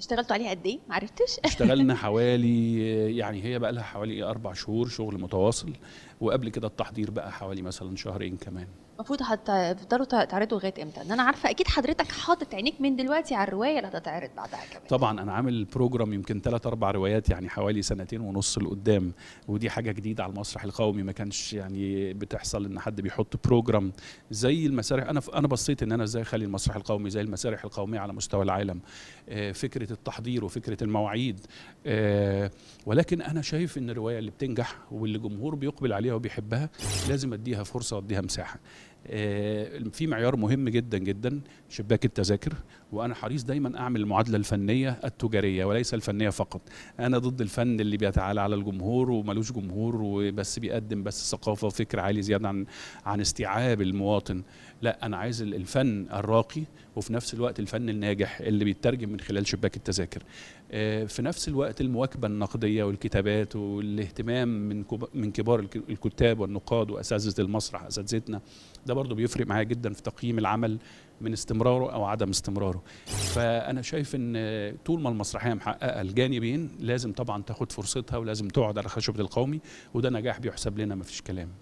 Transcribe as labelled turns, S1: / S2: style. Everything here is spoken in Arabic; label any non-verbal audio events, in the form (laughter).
S1: اشتغلتوا عليها قد ايه ما عرفتش (laughs) اشتغلنا
S2: حوالي يعني هي بقى لها حوالي اربع شهور شغل متواصل وقبل كده التحضير بقى حوالي مثلا شهرين كمان
S1: المفروض هتفضلوا تعرضوا لغايه امتى؟ ان انا عارفه اكيد حضرتك حاطط عينيك من دلوقتي على الروايه اللي هتتعرض بعدها كمان.
S2: طبعا انا عامل بروجرام يمكن ثلاث اربع روايات يعني حوالي سنتين ونص لقدام ودي حاجه جديده على المسرح القومي ما كانش يعني بتحصل ان حد بيحط بروجرام زي المسارح انا انا بصيت ان انا ازاي اخلي المسرح القومي زي المسارح القوميه على مستوى العالم آه، فكره فكره التحضير وفكره المواعيد آه، ولكن انا شايف ان الروايه اللي بتنجح واللي الجمهور بيقبل عليها وبيحبها لازم اديها فرصه واديها مساحه آه، في معيار مهم جدا جدا شباك التذاكر وانا حريص دايما اعمل المعادله الفنيه التجاريه وليس الفنيه فقط انا ضد الفن اللي بيتعالى على الجمهور وملوش جمهور وبس بيقدم بس ثقافه وفكر عالي زياده عن عن استيعاب المواطن لا انا عايز الفن الراقي وفي نفس الوقت الفن الناجح اللي بيترجم من خلال شباك التذاكر آه، في نفس الوقت المواكبه النقديه والكتابات والاهتمام من من كبار الكتاب والنقاد واساتذه المسرح اساتذتنا ده برضو بيفرق معايا جدا في تقييم العمل من استمراره او عدم استمراره فانا شايف ان طول ما المسرحيه محققه الجانبين لازم طبعا تاخد فرصتها ولازم تقعد على خشبه القومي وده نجاح بيحسب لنا مفيش كلام